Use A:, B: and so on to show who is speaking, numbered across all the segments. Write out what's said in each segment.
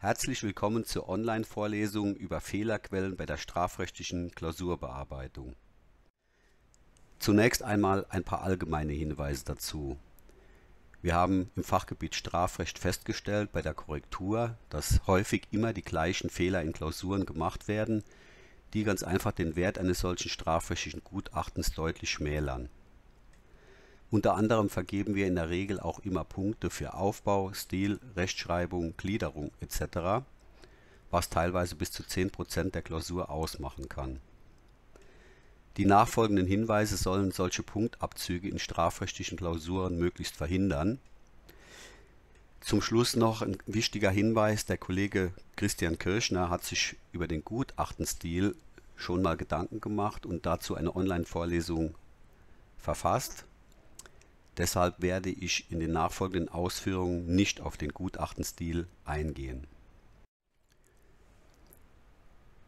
A: Herzlich willkommen zur Online-Vorlesung über Fehlerquellen bei der strafrechtlichen Klausurbearbeitung. Zunächst einmal ein paar allgemeine Hinweise dazu. Wir haben im Fachgebiet Strafrecht festgestellt bei der Korrektur, dass häufig immer die gleichen Fehler in Klausuren gemacht werden, die ganz einfach den Wert eines solchen strafrechtlichen Gutachtens deutlich schmälern. Unter anderem vergeben wir in der Regel auch immer Punkte für Aufbau, Stil, Rechtschreibung, Gliederung etc., was teilweise bis zu 10% der Klausur ausmachen kann. Die nachfolgenden Hinweise sollen solche Punktabzüge in strafrechtlichen Klausuren möglichst verhindern. Zum Schluss noch ein wichtiger Hinweis, der Kollege Christian Kirschner hat sich über den Gutachtenstil schon mal Gedanken gemacht und dazu eine Online-Vorlesung verfasst. Deshalb werde ich in den nachfolgenden Ausführungen nicht auf den Gutachtenstil eingehen.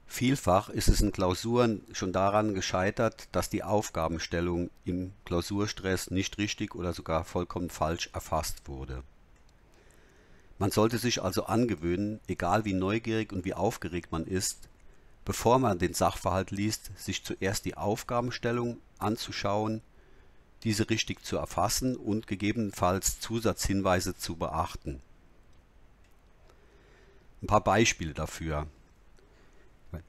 A: Vielfach ist es in Klausuren schon daran gescheitert, dass die Aufgabenstellung im Klausurstress nicht richtig oder sogar vollkommen falsch erfasst wurde. Man sollte sich also angewöhnen, egal wie neugierig und wie aufgeregt man ist, bevor man den Sachverhalt liest, sich zuerst die Aufgabenstellung anzuschauen diese richtig zu erfassen und gegebenenfalls Zusatzhinweise zu beachten. Ein paar Beispiele dafür.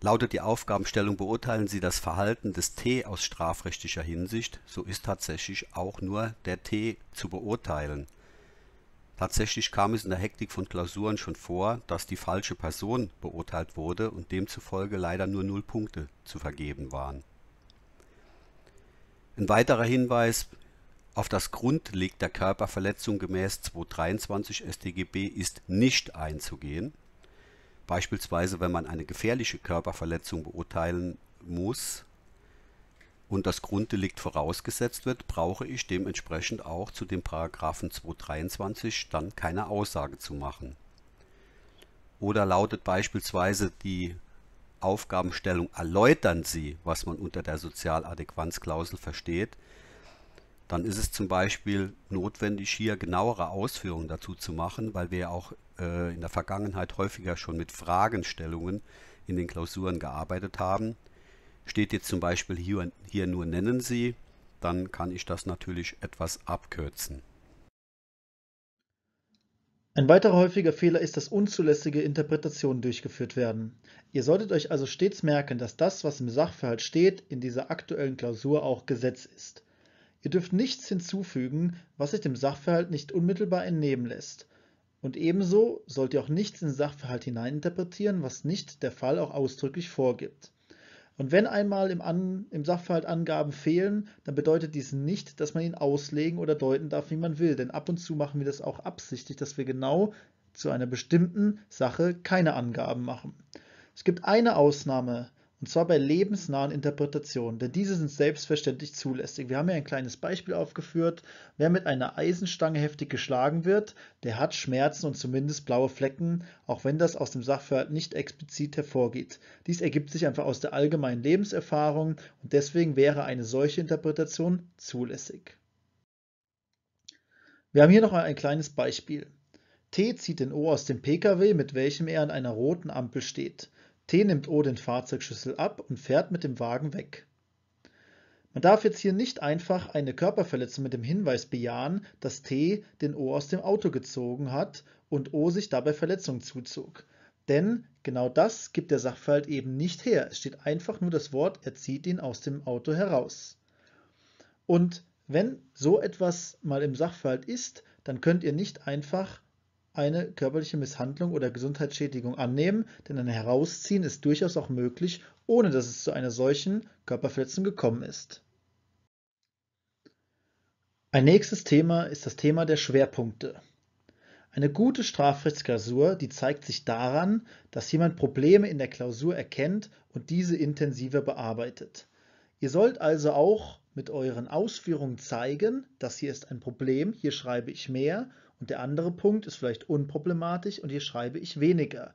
A: Lautet die Aufgabenstellung, beurteilen Sie das Verhalten des T aus strafrechtlicher Hinsicht, so ist tatsächlich auch nur der T zu beurteilen. Tatsächlich kam es in der Hektik von Klausuren schon vor, dass die falsche Person beurteilt wurde und demzufolge leider nur null Punkte zu vergeben waren. Ein weiterer Hinweis auf das Grundleg der Körperverletzung gemäß 223 StGB ist nicht einzugehen. Beispielsweise, wenn man eine gefährliche Körperverletzung beurteilen muss und das Grunddelikt vorausgesetzt wird, brauche ich dementsprechend auch zu dem Paragraphen 223 dann keine Aussage zu machen. Oder lautet beispielsweise die Aufgabenstellung erläutern Sie, was man unter der Sozialadäquanzklausel versteht, dann ist es zum Beispiel notwendig, hier genauere Ausführungen dazu zu machen, weil wir auch äh, in der Vergangenheit häufiger schon mit Fragenstellungen in den Klausuren gearbeitet haben. Steht jetzt zum Beispiel hier, hier nur nennen Sie, dann kann ich das natürlich etwas abkürzen.
B: Ein weiterer häufiger Fehler ist, dass unzulässige Interpretationen durchgeführt werden. Ihr solltet euch also stets merken, dass das, was im Sachverhalt steht, in dieser aktuellen Klausur auch Gesetz ist. Ihr dürft nichts hinzufügen, was sich dem Sachverhalt nicht unmittelbar entnehmen lässt. Und ebenso sollt ihr auch nichts in den Sachverhalt hineininterpretieren, was nicht der Fall auch ausdrücklich vorgibt. Und wenn einmal im, An im Sachverhalt Angaben fehlen, dann bedeutet dies nicht, dass man ihn auslegen oder deuten darf, wie man will. Denn ab und zu machen wir das auch absichtlich, dass wir genau zu einer bestimmten Sache keine Angaben machen. Es gibt eine Ausnahme, und zwar bei lebensnahen Interpretationen, denn diese sind selbstverständlich zulässig. Wir haben hier ein kleines Beispiel aufgeführt. Wer mit einer Eisenstange heftig geschlagen wird, der hat Schmerzen und zumindest blaue Flecken, auch wenn das aus dem Sachverhalt nicht explizit hervorgeht. Dies ergibt sich einfach aus der allgemeinen Lebenserfahrung und deswegen wäre eine solche Interpretation zulässig. Wir haben hier noch ein kleines Beispiel. T zieht den O aus dem Pkw, mit welchem er an einer roten Ampel steht. T nimmt O den Fahrzeugschlüssel ab und fährt mit dem Wagen weg. Man darf jetzt hier nicht einfach eine Körperverletzung mit dem Hinweis bejahen, dass T den O aus dem Auto gezogen hat und O sich dabei Verletzungen zuzog. Denn genau das gibt der Sachverhalt eben nicht her. Es steht einfach nur das Wort, er zieht ihn aus dem Auto heraus. Und wenn so etwas mal im Sachverhalt ist, dann könnt ihr nicht einfach eine körperliche Misshandlung oder Gesundheitsschädigung annehmen, denn ein Herausziehen ist durchaus auch möglich, ohne dass es zu einer solchen Körperverletzung gekommen ist. Ein nächstes Thema ist das Thema der Schwerpunkte. Eine gute Strafrechtsklausur, die zeigt sich daran, dass jemand Probleme in der Klausur erkennt und diese intensiver bearbeitet. Ihr sollt also auch mit euren Ausführungen zeigen, dass hier ist ein Problem, hier schreibe ich mehr und der andere Punkt ist vielleicht unproblematisch und hier schreibe ich weniger.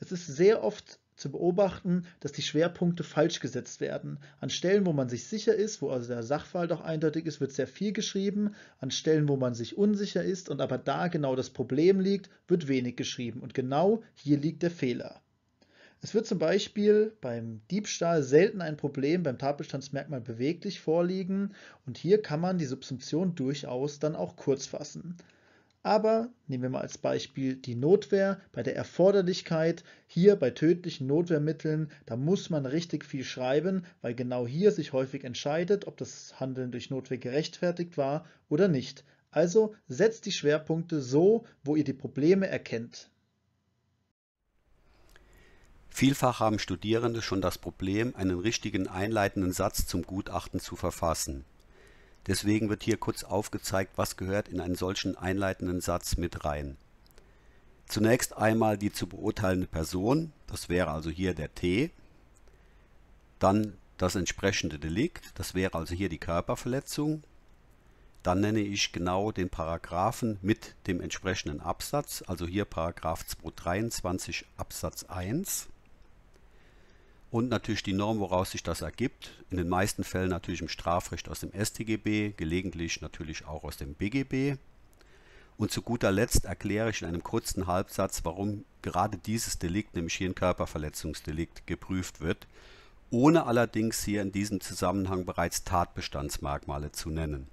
B: Es ist sehr oft zu beobachten, dass die Schwerpunkte falsch gesetzt werden. An Stellen, wo man sich sicher ist, wo also der Sachverhalt auch eindeutig ist, wird sehr viel geschrieben. An Stellen, wo man sich unsicher ist und aber da genau das Problem liegt, wird wenig geschrieben. Und genau hier liegt der Fehler. Es wird zum Beispiel beim Diebstahl selten ein Problem beim Tatbestandsmerkmal beweglich vorliegen und hier kann man die Subsumption durchaus dann auch kurz fassen. Aber nehmen wir mal als Beispiel die Notwehr bei der Erforderlichkeit. Hier bei tödlichen Notwehrmitteln, da muss man richtig viel schreiben, weil genau hier sich häufig entscheidet, ob das Handeln durch Notwehr gerechtfertigt war oder nicht. Also setzt die Schwerpunkte so, wo ihr die Probleme erkennt.
A: Vielfach haben Studierende schon das Problem, einen richtigen einleitenden Satz zum Gutachten zu verfassen. Deswegen wird hier kurz aufgezeigt, was gehört in einen solchen einleitenden Satz mit rein. Zunächst einmal die zu beurteilende Person, das wäre also hier der T. Dann das entsprechende Delikt, das wäre also hier die Körperverletzung. Dann nenne ich genau den Paragraphen mit dem entsprechenden Absatz, also hier Paragraph 223 Absatz 1 und natürlich die Norm, woraus sich das ergibt. In den meisten Fällen natürlich im Strafrecht aus dem StGB, gelegentlich natürlich auch aus dem BGB. Und zu guter Letzt erkläre ich in einem kurzen Halbsatz, warum gerade dieses Delikt, nämlich hier ein Körperverletzungsdelikt, geprüft wird, ohne allerdings hier in diesem Zusammenhang bereits Tatbestandsmerkmale zu nennen.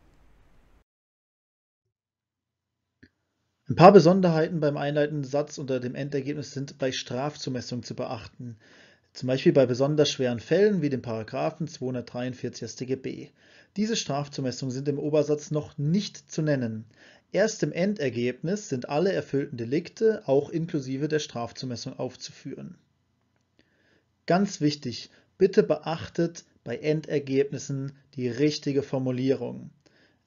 B: Ein paar Besonderheiten beim einleitenden Satz unter dem Endergebnis sind bei Strafzumessung zu beachten zum Beispiel bei besonders schweren Fällen wie dem Paragraphen 243 StGB. Diese Strafzumessungen sind im Obersatz noch nicht zu nennen. Erst im Endergebnis sind alle erfüllten Delikte, auch inklusive der Strafzumessung, aufzuführen. Ganz wichtig, bitte beachtet bei Endergebnissen die richtige Formulierung.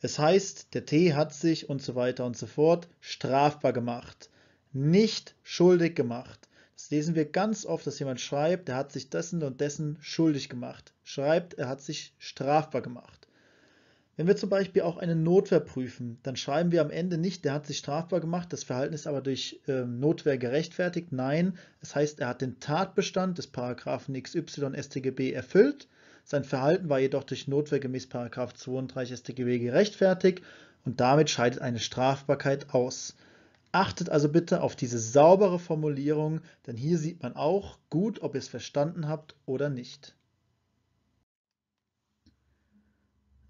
B: Es heißt, der T hat sich und so weiter und so fort strafbar gemacht, nicht schuldig gemacht. Das lesen wir ganz oft, dass jemand schreibt, er hat sich dessen und dessen schuldig gemacht. Schreibt, er hat sich strafbar gemacht. Wenn wir zum Beispiel auch eine Notwehr prüfen, dann schreiben wir am Ende nicht, der hat sich strafbar gemacht, das Verhalten ist aber durch äh, Notwehr gerechtfertigt. Nein, es das heißt, er hat den Tatbestand des Paragraphen XY StGB erfüllt. Sein Verhalten war jedoch durch Notwehr gemäß Paragraph 32 StGB gerechtfertigt und damit scheidet eine Strafbarkeit aus. Achtet also bitte auf diese saubere Formulierung, denn hier sieht man auch gut, ob ihr es verstanden habt oder nicht.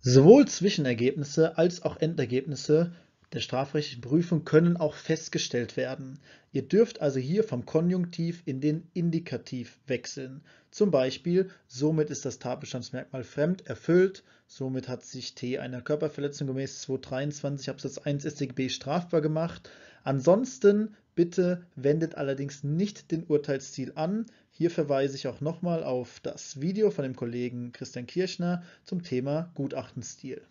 B: Sowohl Zwischenergebnisse als auch Endergebnisse der strafrechtlichen Prüfung können auch festgestellt werden. Ihr dürft also hier vom Konjunktiv in den Indikativ wechseln. Zum Beispiel, somit ist das Tatbestandsmerkmal fremd erfüllt, somit hat sich T einer Körperverletzung gemäß 223 Absatz 1 StGB strafbar gemacht, Ansonsten bitte wendet allerdings nicht den Urteilsstil an. Hier verweise ich auch nochmal auf das Video von dem Kollegen Christian Kirchner zum Thema Gutachtenstil.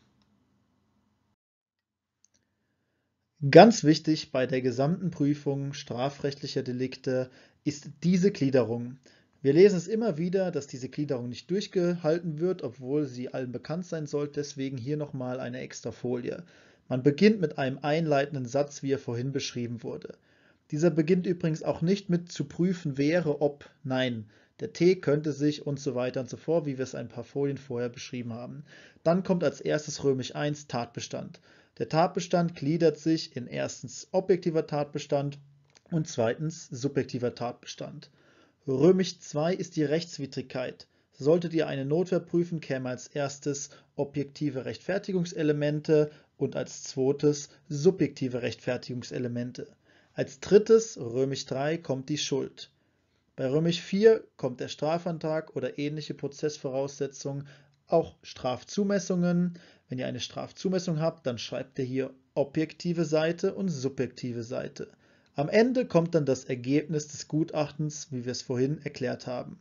B: Ganz wichtig bei der gesamten Prüfung strafrechtlicher Delikte ist diese Gliederung. Wir lesen es immer wieder, dass diese Gliederung nicht durchgehalten wird, obwohl sie allen bekannt sein sollte, deswegen hier nochmal eine extra Folie. Man beginnt mit einem einleitenden Satz, wie er vorhin beschrieben wurde. Dieser beginnt übrigens auch nicht mit zu prüfen wäre, ob, nein, der T könnte sich und so weiter und so fort, wie wir es ein paar Folien vorher beschrieben haben. Dann kommt als erstes römisch 1 Tatbestand. Der Tatbestand gliedert sich in erstens objektiver Tatbestand und zweitens subjektiver Tatbestand. Römisch 2 ist die Rechtswidrigkeit. Solltet ihr eine Notwehr prüfen, käme als erstes objektive Rechtfertigungselemente, und als zweites subjektive Rechtfertigungselemente. Als drittes, römisch 3, kommt die Schuld. Bei römisch 4 kommt der Strafantrag oder ähnliche Prozessvoraussetzungen, auch Strafzumessungen. Wenn ihr eine Strafzumessung habt, dann schreibt ihr hier objektive Seite und subjektive Seite. Am Ende kommt dann das Ergebnis des Gutachtens, wie wir es vorhin erklärt haben.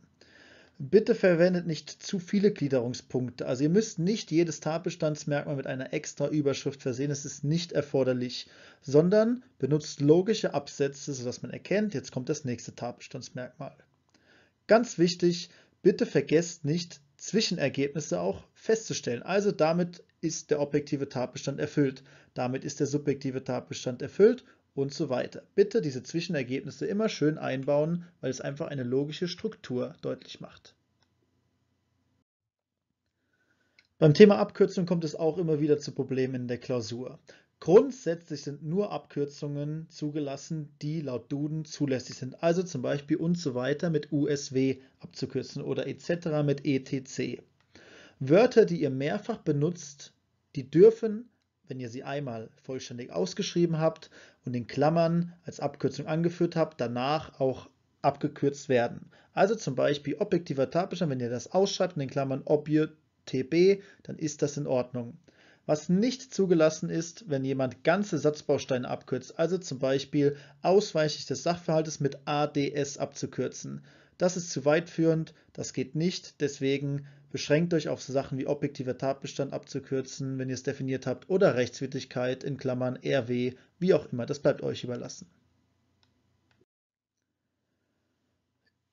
B: Bitte verwendet nicht zu viele Gliederungspunkte. Also ihr müsst nicht jedes Tatbestandsmerkmal mit einer extra Überschrift versehen. Es ist nicht erforderlich, sondern benutzt logische Absätze, sodass man erkennt, jetzt kommt das nächste Tatbestandsmerkmal. Ganz wichtig, bitte vergesst nicht, Zwischenergebnisse auch festzustellen. Also damit ist der objektive Tatbestand erfüllt. Damit ist der subjektive Tatbestand erfüllt und so weiter. Bitte diese Zwischenergebnisse immer schön einbauen, weil es einfach eine logische Struktur deutlich macht. Beim Thema Abkürzung kommt es auch immer wieder zu Problemen in der Klausur. Grundsätzlich sind nur Abkürzungen zugelassen, die laut Duden zulässig sind. Also zum Beispiel und so weiter mit USW abzukürzen oder etc. mit ETC. Wörter, die ihr mehrfach benutzt, die dürfen, wenn ihr sie einmal vollständig ausgeschrieben habt, und in Klammern als Abkürzung angeführt habt, danach auch abgekürzt werden. Also zum Beispiel objektiver Tatbestand, wenn ihr das ausschreibt und in Klammern obje.tb, dann ist das in Ordnung. Was nicht zugelassen ist, wenn jemand ganze Satzbausteine abkürzt, also zum Beispiel ausweichlich des Sachverhaltes mit ADS abzukürzen. Das ist zu weitführend, das geht nicht, deswegen Beschränkt euch auf so Sachen wie objektiver Tatbestand abzukürzen, wenn ihr es definiert habt, oder Rechtswidrigkeit in Klammern RW, wie auch immer, das bleibt euch überlassen.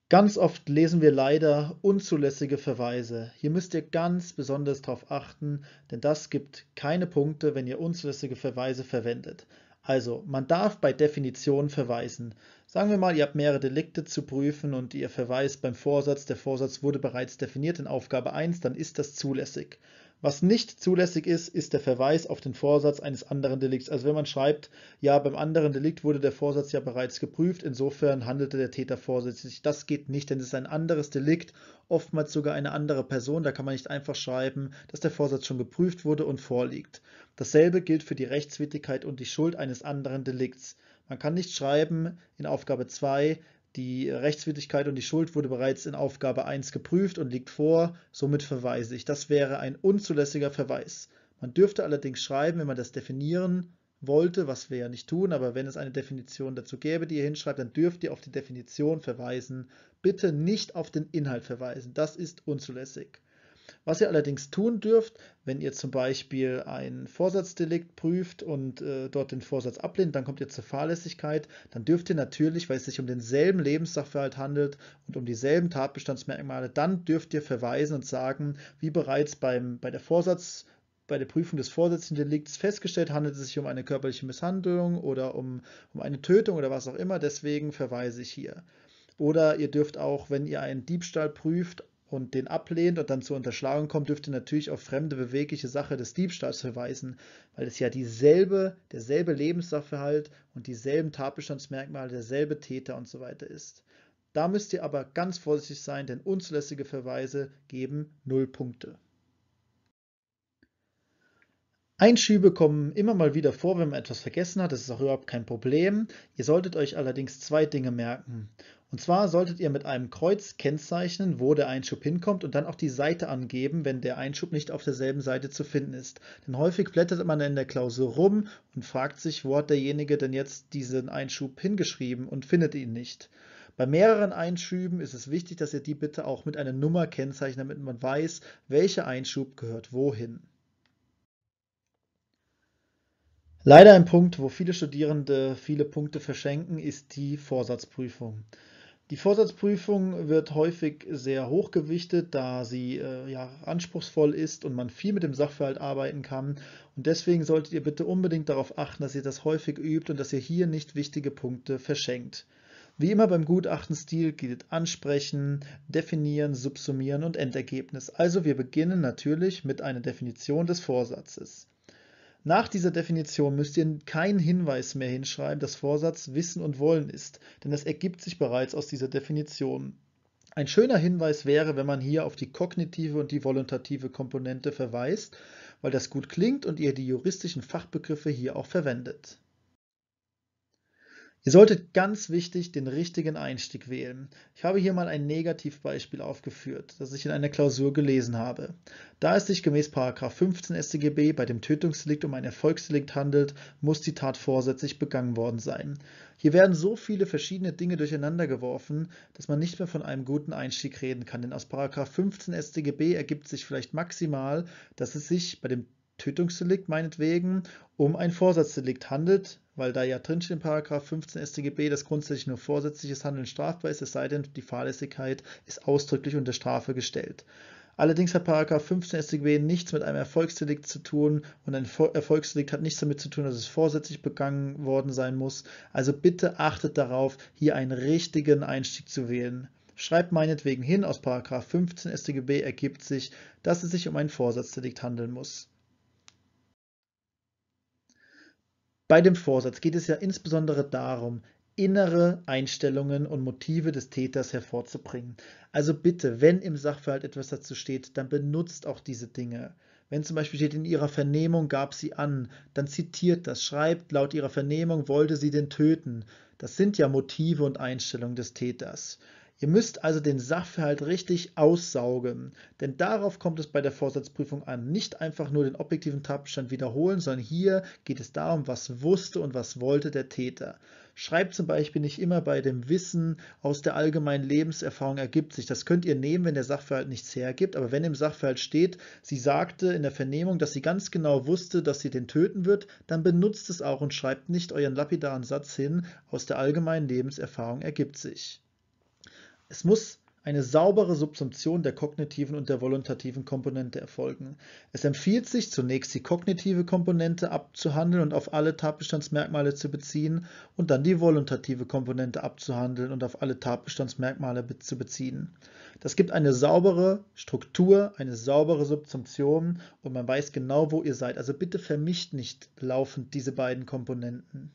B: Ganz oft lesen wir leider unzulässige Verweise. Hier müsst ihr ganz besonders darauf achten, denn das gibt keine Punkte, wenn ihr unzulässige Verweise verwendet. Also, man darf bei Definition verweisen. Sagen wir mal, ihr habt mehrere Delikte zu prüfen und ihr verweist beim Vorsatz, der Vorsatz wurde bereits definiert in Aufgabe 1, dann ist das zulässig. Was nicht zulässig ist, ist der Verweis auf den Vorsatz eines anderen Delikts. Also wenn man schreibt, ja, beim anderen Delikt wurde der Vorsatz ja bereits geprüft, insofern handelte der Täter vorsätzlich. Das geht nicht, denn es ist ein anderes Delikt, oftmals sogar eine andere Person. Da kann man nicht einfach schreiben, dass der Vorsatz schon geprüft wurde und vorliegt. Dasselbe gilt für die Rechtswidrigkeit und die Schuld eines anderen Delikts. Man kann nicht schreiben in Aufgabe 2, die Rechtswidrigkeit und die Schuld wurde bereits in Aufgabe 1 geprüft und liegt vor, somit verweise ich. Das wäre ein unzulässiger Verweis. Man dürfte allerdings schreiben, wenn man das definieren wollte, was wir ja nicht tun, aber wenn es eine Definition dazu gäbe, die ihr hinschreibt, dann dürft ihr auf die Definition verweisen. Bitte nicht auf den Inhalt verweisen. Das ist unzulässig. Was ihr allerdings tun dürft, wenn ihr zum Beispiel ein Vorsatzdelikt prüft und äh, dort den Vorsatz ablehnt, dann kommt ihr zur Fahrlässigkeit, dann dürft ihr natürlich, weil es sich um denselben Lebenssachverhalt handelt und um dieselben Tatbestandsmerkmale, dann dürft ihr verweisen und sagen, wie bereits beim, bei der Vorsatz bei der Prüfung des vorsätzlichen Delikts festgestellt, handelt es sich um eine körperliche Misshandlung oder um, um eine Tötung oder was auch immer. Deswegen verweise ich hier. Oder ihr dürft auch, wenn ihr einen Diebstahl prüft, und den ablehnt und dann zur Unterschlagung kommt, dürfte natürlich auf fremde bewegliche Sache des Diebstahls verweisen, weil es ja dieselbe, derselbe Lebenssachverhalt und dieselben Tatbestandsmerkmale, derselbe Täter und so weiter ist. Da müsst ihr aber ganz vorsichtig sein, denn unzulässige Verweise geben null Punkte. Einschübe kommen immer mal wieder vor, wenn man etwas vergessen hat. Das ist auch überhaupt kein Problem. Ihr solltet euch allerdings zwei Dinge merken. Und zwar solltet ihr mit einem Kreuz kennzeichnen, wo der Einschub hinkommt und dann auch die Seite angeben, wenn der Einschub nicht auf derselben Seite zu finden ist. Denn häufig blättert man in der Klausur rum und fragt sich, wo hat derjenige denn jetzt diesen Einschub hingeschrieben und findet ihn nicht. Bei mehreren Einschüben ist es wichtig, dass ihr die bitte auch mit einer Nummer kennzeichnet, damit man weiß, welcher Einschub gehört wohin.
A: Leider ein Punkt,
B: wo viele Studierende viele Punkte verschenken, ist die Vorsatzprüfung. Die Vorsatzprüfung wird häufig sehr hoch gewichtet, da sie äh, ja, anspruchsvoll ist und man viel mit dem Sachverhalt arbeiten kann. Und deswegen solltet ihr bitte unbedingt darauf achten, dass ihr das häufig übt und dass ihr hier nicht wichtige Punkte verschenkt. Wie immer beim Gutachtenstil gilt Ansprechen, Definieren, Subsumieren und Endergebnis. Also wir beginnen natürlich mit einer Definition des Vorsatzes. Nach dieser Definition müsst ihr keinen Hinweis mehr hinschreiben, dass Vorsatz Wissen und Wollen ist, denn das ergibt sich bereits aus dieser Definition. Ein schöner Hinweis wäre, wenn man hier auf die kognitive und die volontative Komponente verweist, weil das gut klingt und ihr die juristischen Fachbegriffe hier auch verwendet. Ihr solltet ganz wichtig den richtigen Einstieg wählen. Ich habe hier mal ein Negativbeispiel aufgeführt, das ich in einer Klausur gelesen habe. Da es sich gemäß 15 StGB bei dem Tötungsdelikt um ein Erfolgsdelikt handelt, muss die Tat vorsätzlich begangen worden sein. Hier werden so viele verschiedene Dinge durcheinander geworfen, dass man nicht mehr von einem guten Einstieg reden kann, denn aus 15 StGB ergibt sich vielleicht maximal, dass es sich bei dem Tötungsdelikt meinetwegen um ein Vorsatzdelikt handelt, weil da ja drinsteht in Paragraph 15 StGB, dass grundsätzlich nur vorsätzliches Handeln strafbar ist, es sei denn, die Fahrlässigkeit ist ausdrücklich unter Strafe gestellt. Allerdings hat Paragraph 15 StGB nichts mit einem Erfolgsdelikt zu tun und ein Erfolgsdelikt hat nichts damit zu tun, dass es vorsätzlich begangen worden sein muss. Also bitte achtet darauf, hier einen richtigen Einstieg zu wählen. Schreibt meinetwegen hin, aus Paragraph 15 StGB ergibt sich, dass es sich um ein Vorsatzdelikt handeln muss. Bei dem Vorsatz geht es ja insbesondere darum, innere Einstellungen und Motive des Täters hervorzubringen. Also bitte, wenn im Sachverhalt etwas dazu steht, dann benutzt auch diese Dinge. Wenn zum Beispiel steht, in ihrer Vernehmung gab sie an, dann zitiert das, schreibt, laut ihrer Vernehmung wollte sie den töten. Das sind ja Motive und Einstellungen des Täters. Ihr müsst also den Sachverhalt richtig aussaugen, denn darauf kommt es bei der Vorsatzprüfung an. Nicht einfach nur den objektiven Tatbestand wiederholen, sondern hier geht es darum, was wusste und was wollte der Täter. Schreibt zum Beispiel nicht immer bei dem Wissen aus der allgemeinen Lebenserfahrung ergibt sich. Das könnt ihr nehmen, wenn der Sachverhalt nichts hergibt, aber wenn im Sachverhalt steht, sie sagte in der Vernehmung, dass sie ganz genau wusste, dass sie den töten wird, dann benutzt es auch und schreibt nicht euren lapidaren Satz hin, aus der allgemeinen Lebenserfahrung ergibt sich. Es muss eine saubere Subsumption der kognitiven und der voluntativen Komponente erfolgen. Es empfiehlt sich, zunächst die kognitive Komponente abzuhandeln und auf alle Tatbestandsmerkmale zu beziehen und dann die voluntative Komponente abzuhandeln und auf alle Tatbestandsmerkmale zu beziehen. Das gibt eine saubere Struktur, eine saubere Subsumption und man weiß genau, wo ihr seid. Also bitte vermischt nicht laufend diese beiden Komponenten.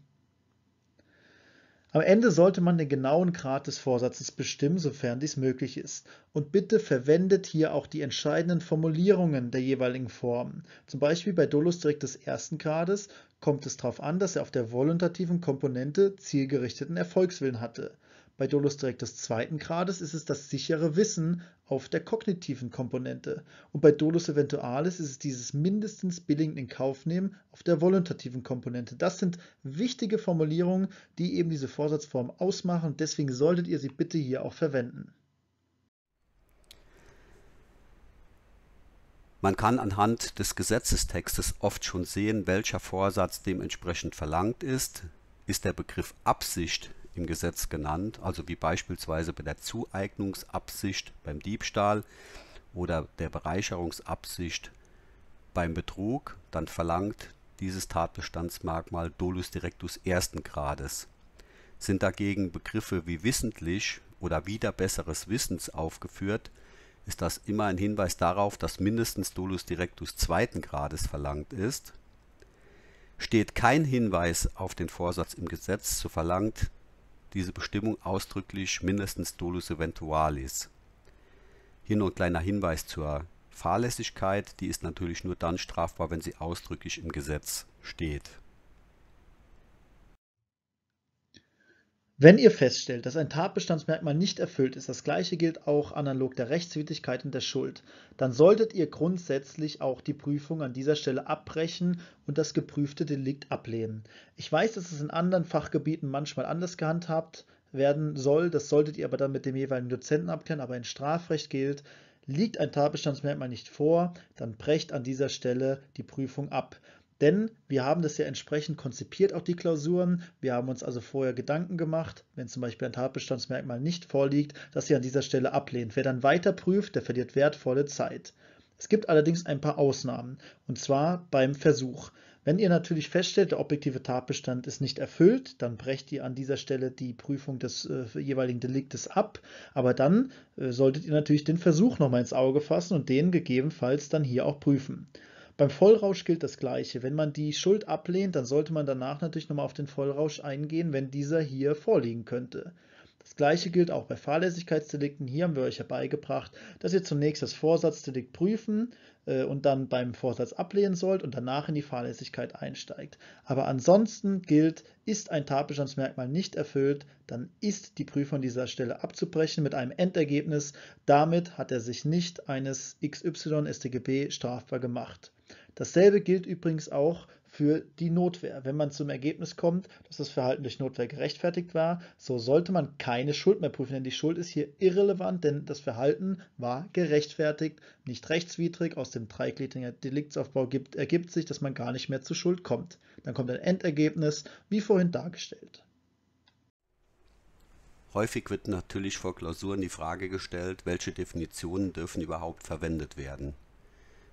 B: Am Ende sollte man den genauen Grad des Vorsatzes bestimmen, sofern dies möglich ist. Und bitte verwendet hier auch die entscheidenden Formulierungen der jeweiligen Formen. Zum Beispiel bei Dolus direkt des ersten Grades kommt es darauf an, dass er auf der voluntativen Komponente zielgerichteten Erfolgswillen hatte. Bei Dolus direkt des zweiten Grades ist es das sichere Wissen auf der kognitiven Komponente und bei Dolus Eventualis ist es dieses mindestens billig in Kauf nehmen auf der voluntativen Komponente. Das sind wichtige Formulierungen, die eben diese Vorsatzform ausmachen. Deswegen solltet ihr sie bitte hier auch verwenden.
A: Man kann anhand des Gesetzestextes oft schon sehen, welcher Vorsatz dementsprechend verlangt ist. Ist der Begriff Absicht im Gesetz genannt, also wie beispielsweise bei der Zueignungsabsicht beim Diebstahl oder der Bereicherungsabsicht beim Betrug, dann verlangt dieses Tatbestandsmerkmal dolus directus ersten Grades. Sind dagegen Begriffe wie wissentlich oder wieder besseres Wissens aufgeführt, ist das immer ein Hinweis darauf, dass mindestens dolus directus zweiten Grades verlangt ist. Steht kein Hinweis auf den Vorsatz im Gesetz, so verlangt diese Bestimmung ausdrücklich mindestens dolus eventualis. Hier noch ein kleiner Hinweis zur Fahrlässigkeit, die ist natürlich nur dann strafbar, wenn sie ausdrücklich im Gesetz steht.
B: Wenn ihr feststellt, dass ein Tatbestandsmerkmal nicht erfüllt ist, das gleiche gilt auch analog der Rechtswidrigkeit und der Schuld, dann solltet ihr grundsätzlich auch die Prüfung an dieser Stelle abbrechen und das geprüfte Delikt ablehnen. Ich weiß, dass es in anderen Fachgebieten manchmal anders gehandhabt werden soll, das solltet ihr aber dann mit dem jeweiligen Dozenten abklären, aber in Strafrecht gilt, liegt ein Tatbestandsmerkmal nicht vor, dann brecht an dieser Stelle die Prüfung ab. Denn wir haben das ja entsprechend konzipiert, auch die Klausuren. Wir haben uns also vorher Gedanken gemacht, wenn zum Beispiel ein Tatbestandsmerkmal nicht vorliegt, dass ihr an dieser Stelle ablehnt. Wer dann weiter prüft, der verliert wertvolle Zeit. Es gibt allerdings ein paar Ausnahmen, und zwar beim Versuch. Wenn ihr natürlich feststellt, der objektive Tatbestand ist nicht erfüllt, dann brecht ihr an dieser Stelle die Prüfung des äh, jeweiligen Deliktes ab. Aber dann äh, solltet ihr natürlich den Versuch nochmal ins Auge fassen und den gegebenenfalls dann hier auch prüfen. Beim Vollrausch gilt das Gleiche. Wenn man die Schuld ablehnt, dann sollte man danach natürlich nochmal auf den Vollrausch eingehen, wenn dieser hier vorliegen könnte. Das Gleiche gilt auch bei Fahrlässigkeitsdelikten. Hier haben wir euch herbeigebracht, dass ihr zunächst das Vorsatzdelikt prüfen äh, und dann beim Vorsatz ablehnen sollt und danach in die Fahrlässigkeit einsteigt. Aber ansonsten gilt, ist ein Tatbestandsmerkmal nicht erfüllt, dann ist die Prüfung an dieser Stelle abzubrechen mit einem Endergebnis. Damit hat er sich nicht eines XY-StGB strafbar gemacht. Dasselbe gilt übrigens auch für die Notwehr. Wenn man zum Ergebnis kommt, dass das Verhalten durch Notwehr gerechtfertigt war, so sollte man keine Schuld mehr prüfen, denn die Schuld ist hier irrelevant, denn das Verhalten war gerechtfertigt, nicht rechtswidrig. Aus dem dreigliedrigen Deliktsaufbau gibt, ergibt sich, dass man gar nicht mehr zur Schuld kommt. Dann kommt ein Endergebnis, wie vorhin dargestellt.
A: Häufig wird natürlich vor Klausuren die Frage gestellt, welche Definitionen dürfen überhaupt verwendet werden.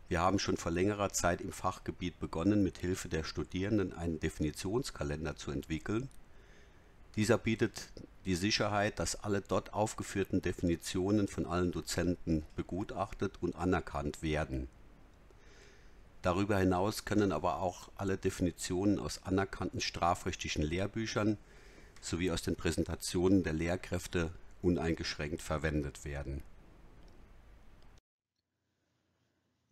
A: Wir haben schon vor längerer Zeit im Fachgebiet begonnen, mit Hilfe der Studierenden einen Definitionskalender zu entwickeln. Dieser bietet die Sicherheit, dass alle dort aufgeführten Definitionen von allen Dozenten begutachtet und anerkannt werden. Darüber hinaus können aber auch alle Definitionen aus anerkannten strafrechtlichen Lehrbüchern sowie aus den Präsentationen der Lehrkräfte uneingeschränkt verwendet werden.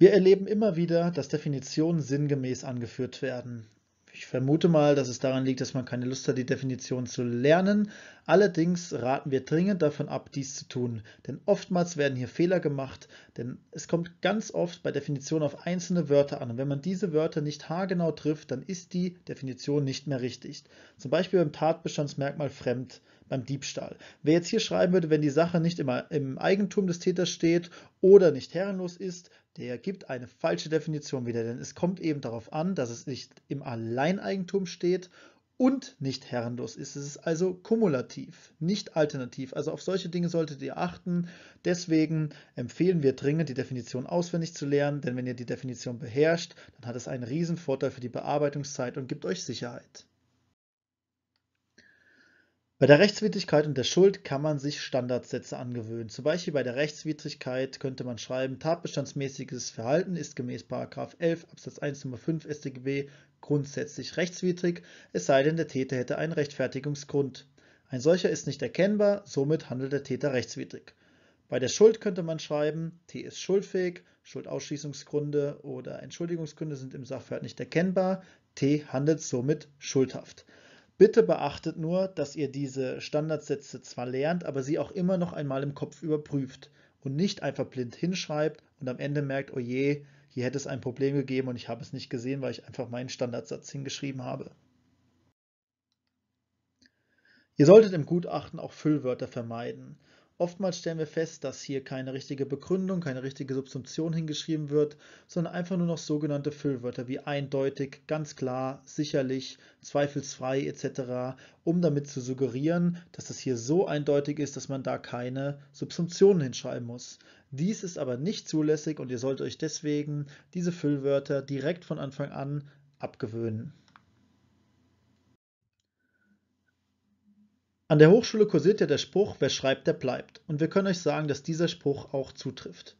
B: Wir erleben immer wieder, dass Definitionen sinngemäß angeführt werden. Ich vermute mal, dass es daran liegt, dass man keine Lust hat, die Definition zu lernen. Allerdings raten wir dringend davon ab, dies zu tun, denn oftmals werden hier Fehler gemacht, denn es kommt ganz oft bei Definitionen auf einzelne Wörter an und wenn man diese Wörter nicht haargenau trifft, dann ist die Definition nicht mehr richtig. Zum Beispiel beim Tatbestandsmerkmal fremd beim Diebstahl. Wer jetzt hier schreiben würde, wenn die Sache nicht immer im Eigentum des Täters steht oder nicht herrenlos ist, der gibt eine falsche Definition wieder, denn es kommt eben darauf an, dass es nicht im Alleineigentum steht und nicht herrenlos ist. Es ist also kumulativ, nicht alternativ. Also auf solche Dinge solltet ihr achten. Deswegen empfehlen wir dringend, die Definition auswendig zu lernen, denn wenn ihr die Definition beherrscht, dann hat es einen riesen Vorteil für die Bearbeitungszeit und gibt euch Sicherheit. Bei der Rechtswidrigkeit und der Schuld kann man sich Standardsätze angewöhnen. Zum Beispiel bei der Rechtswidrigkeit könnte man schreiben, tatbestandsmäßiges Verhalten ist gemäß 11 Absatz 1 Nummer 5 StGB grundsätzlich rechtswidrig, es sei denn, der Täter hätte einen Rechtfertigungsgrund. Ein solcher ist nicht erkennbar, somit handelt der Täter rechtswidrig. Bei der Schuld könnte man schreiben, T ist schuldfähig, Schuldausschließungsgründe oder Entschuldigungsgründe sind im Sachverhalt nicht erkennbar, T handelt somit schuldhaft. Bitte beachtet nur, dass ihr diese Standardsätze zwar lernt, aber sie auch immer noch einmal im Kopf überprüft und nicht einfach blind hinschreibt und am Ende merkt, oh je, hier hätte es ein Problem gegeben und ich habe es nicht gesehen, weil ich einfach meinen Standardsatz hingeschrieben habe. Ihr solltet im Gutachten auch Füllwörter vermeiden Oftmals stellen wir fest, dass hier keine richtige Begründung, keine richtige Subsumption hingeschrieben wird, sondern einfach nur noch sogenannte Füllwörter wie eindeutig, ganz klar, sicherlich, zweifelsfrei etc., um damit zu suggerieren, dass das hier so eindeutig ist, dass man da keine Subsumptionen hinschreiben muss. Dies ist aber nicht zulässig und ihr sollt euch deswegen diese Füllwörter direkt von Anfang an abgewöhnen. An der Hochschule kursiert ja der Spruch, wer schreibt, der bleibt. Und wir können euch sagen, dass dieser Spruch auch zutrifft.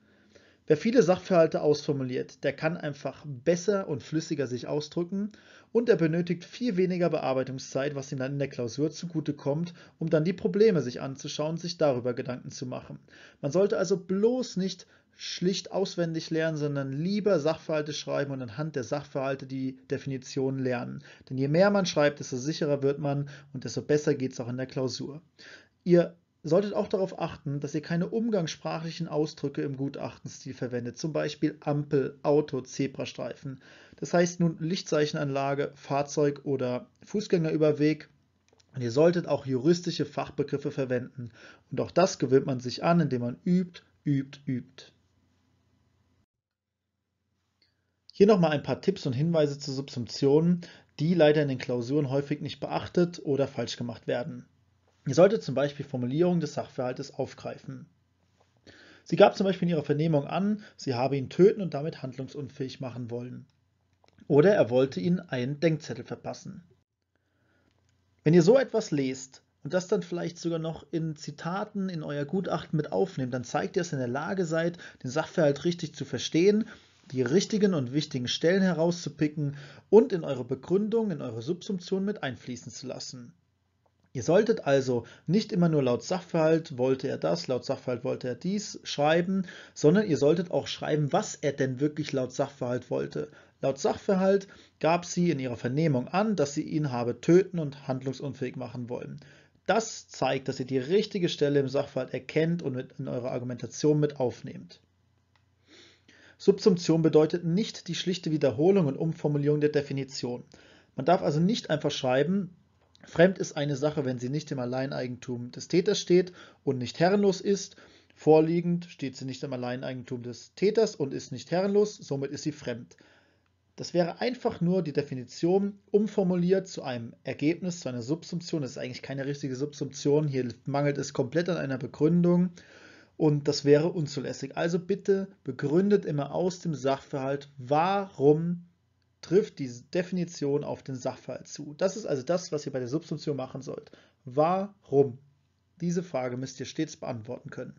B: Wer viele Sachverhalte ausformuliert, der kann einfach besser und flüssiger sich ausdrücken und er benötigt viel weniger Bearbeitungszeit, was ihm dann in der Klausur zugutekommt, um dann die Probleme sich anzuschauen, sich darüber Gedanken zu machen. Man sollte also bloß nicht schlicht auswendig lernen, sondern lieber Sachverhalte schreiben und anhand der Sachverhalte die Definition lernen. Denn je mehr man schreibt, desto sicherer wird man und desto besser geht es auch in der Klausur. Ihr solltet auch darauf achten, dass ihr keine umgangssprachlichen Ausdrücke im Gutachtenstil verwendet, zum Beispiel Ampel, Auto, Zebrastreifen. Das heißt nun Lichtzeichenanlage, Fahrzeug oder Fußgängerüberweg. Und ihr solltet auch juristische Fachbegriffe verwenden. Und auch das gewöhnt man sich an, indem man übt, übt, übt. Hier nochmal ein paar Tipps und Hinweise zu Subsumptionen, die leider in den Klausuren häufig nicht beachtet oder falsch gemacht werden. Ihr solltet zum Beispiel Formulierungen des Sachverhaltes aufgreifen. Sie gab zum Beispiel in ihrer Vernehmung an, sie habe ihn töten und damit handlungsunfähig machen wollen. Oder er wollte ihnen einen Denkzettel verpassen. Wenn ihr so etwas lest und das dann vielleicht sogar noch in Zitaten in euer Gutachten mit aufnehmt, dann zeigt ihr, dass ihr in der Lage seid, den Sachverhalt richtig zu verstehen die richtigen und wichtigen Stellen herauszupicken und in eure Begründung, in eure Subsumption mit einfließen zu lassen. Ihr solltet also nicht immer nur laut Sachverhalt wollte er das, laut Sachverhalt wollte er dies schreiben, sondern ihr solltet auch schreiben, was er denn wirklich laut Sachverhalt wollte. Laut Sachverhalt gab sie in ihrer Vernehmung an, dass sie ihn habe töten und handlungsunfähig machen wollen. Das zeigt, dass ihr die richtige Stelle im Sachverhalt erkennt und in eure Argumentation mit aufnehmt. Subsumption bedeutet nicht die schlichte Wiederholung und Umformulierung der Definition. Man darf also nicht einfach schreiben, fremd ist eine Sache, wenn sie nicht im Alleineigentum des Täters steht und nicht herrenlos ist. Vorliegend steht sie nicht im Alleineigentum des Täters und ist nicht herrenlos, somit ist sie fremd. Das wäre einfach nur die Definition umformuliert zu einem Ergebnis, zu einer Subsumption. Das ist eigentlich keine richtige Subsumption. Hier mangelt es komplett an einer Begründung. Und das wäre unzulässig. Also bitte begründet immer aus dem Sachverhalt, warum trifft diese Definition auf den Sachverhalt zu. Das ist also das, was ihr bei der Substitution machen sollt. Warum? Diese Frage müsst ihr stets beantworten können.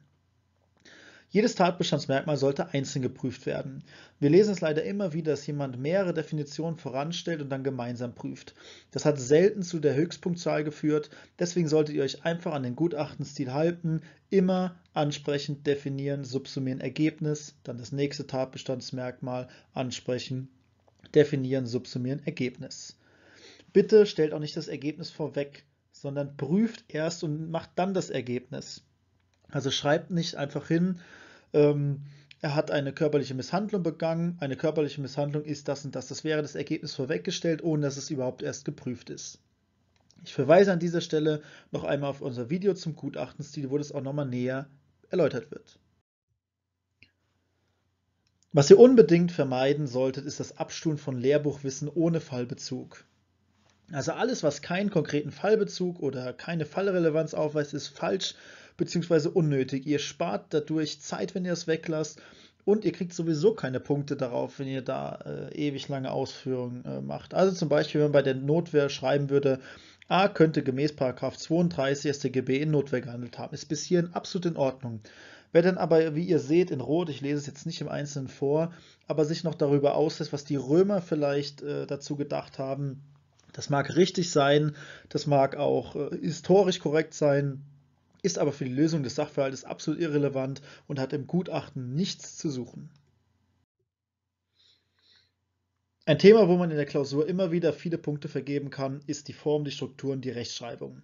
B: Jedes Tatbestandsmerkmal sollte einzeln geprüft werden. Wir lesen es leider immer wieder, dass jemand mehrere Definitionen voranstellt und dann gemeinsam prüft. Das hat selten zu der Höchstpunktzahl geführt, deswegen solltet ihr euch einfach an den Gutachtenstil halten, immer ansprechend definieren, subsumieren Ergebnis, dann das nächste Tatbestandsmerkmal ansprechen, definieren, subsumieren Ergebnis. Bitte stellt auch nicht das Ergebnis vorweg, sondern prüft erst und macht dann das Ergebnis. Also schreibt nicht einfach hin, ähm, er hat eine körperliche Misshandlung begangen, eine körperliche Misshandlung ist das und das. Das wäre das Ergebnis vorweggestellt, ohne dass es überhaupt erst geprüft ist. Ich verweise an dieser Stelle noch einmal auf unser Video zum Gutachtenstil, wo das auch nochmal näher erläutert wird. Was ihr unbedingt vermeiden solltet, ist das Abstuhlen von Lehrbuchwissen ohne Fallbezug. Also alles, was keinen konkreten Fallbezug oder keine Fallrelevanz aufweist, ist falsch beziehungsweise unnötig. Ihr spart dadurch Zeit, wenn ihr es weglasst und ihr kriegt sowieso keine Punkte darauf, wenn ihr da äh, ewig lange Ausführungen äh, macht. Also zum Beispiel, wenn man bei der Notwehr schreiben würde, A könnte gemäß 32 StGB in Notwehr gehandelt haben. Ist bis hierhin absolut in Ordnung. Wer dann aber, wie ihr seht, in Rot, ich lese es jetzt nicht im Einzelnen vor, aber sich noch darüber auslässt, was die Römer vielleicht äh, dazu gedacht haben, das mag richtig sein, das mag auch äh, historisch korrekt sein, ist aber für die Lösung des Sachverhaltes absolut irrelevant und hat im Gutachten nichts zu suchen. Ein Thema, wo man in der Klausur immer wieder viele Punkte vergeben kann, ist die Form, die Strukturen, die Rechtschreibung.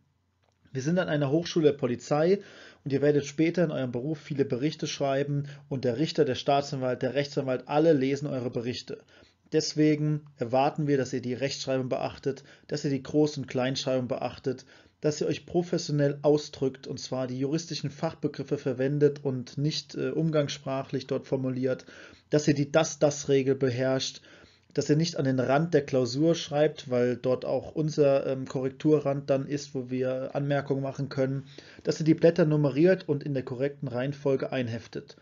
B: Wir sind an einer Hochschule der Polizei und ihr werdet später in eurem Beruf viele Berichte schreiben und der Richter, der Staatsanwalt, der Rechtsanwalt, alle lesen eure Berichte. Deswegen erwarten wir, dass ihr die Rechtschreibung beachtet, dass ihr die Groß- und Kleinschreibung beachtet, dass ihr euch professionell ausdrückt und zwar die juristischen Fachbegriffe verwendet und nicht äh, umgangssprachlich dort formuliert, dass ihr die Das-Das-Regel beherrscht, dass ihr nicht an den Rand der Klausur schreibt, weil dort auch unser ähm, Korrekturrand dann ist, wo wir Anmerkungen machen können, dass ihr die Blätter nummeriert und in der korrekten Reihenfolge einheftet.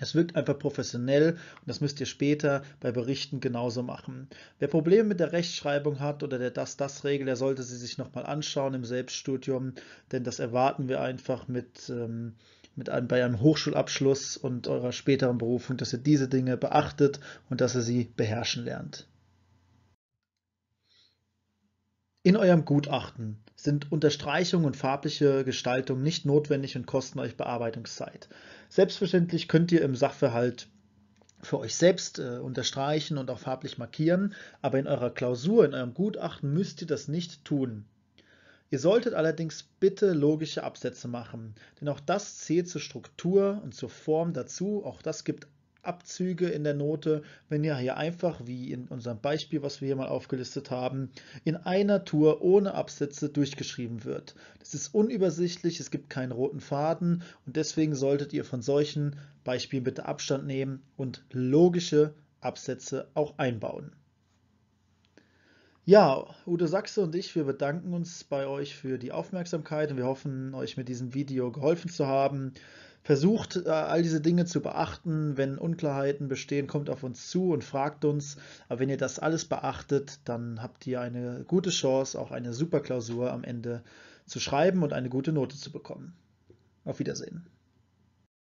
B: Es wirkt einfach professionell und das müsst ihr später bei Berichten genauso machen. Wer Probleme mit der Rechtschreibung hat oder der Das-Das-Regel, der sollte sie sich nochmal anschauen im Selbststudium, denn das erwarten wir einfach mit, ähm, mit einem, bei einem Hochschulabschluss und eurer späteren Berufung, dass ihr diese Dinge beachtet und dass ihr sie beherrschen lernt. In eurem Gutachten sind Unterstreichung und farbliche Gestaltung nicht notwendig und kosten euch Bearbeitungszeit. Selbstverständlich könnt ihr im Sachverhalt für euch selbst äh, unterstreichen und auch farblich markieren, aber in eurer Klausur, in eurem Gutachten müsst ihr das nicht tun. Ihr solltet allerdings bitte logische Absätze machen, denn auch das zählt zur Struktur und zur Form dazu, auch das gibt Abzüge in der Note, wenn ihr hier einfach, wie in unserem Beispiel, was wir hier mal aufgelistet haben, in einer Tour ohne Absätze durchgeschrieben wird. Das ist unübersichtlich, es gibt keinen roten Faden und deswegen solltet ihr von solchen Beispielen bitte Abstand nehmen und logische Absätze auch einbauen. Ja, Udo Sachse und ich, wir bedanken uns bei euch für die Aufmerksamkeit und wir hoffen, euch mit diesem Video geholfen zu haben. Versucht, äh, all diese Dinge zu beachten. Wenn Unklarheiten bestehen, kommt auf uns zu und fragt uns. Aber wenn ihr das alles beachtet, dann habt ihr eine gute Chance, auch eine super Klausur am Ende zu schreiben und eine gute Note zu bekommen. Auf Wiedersehen.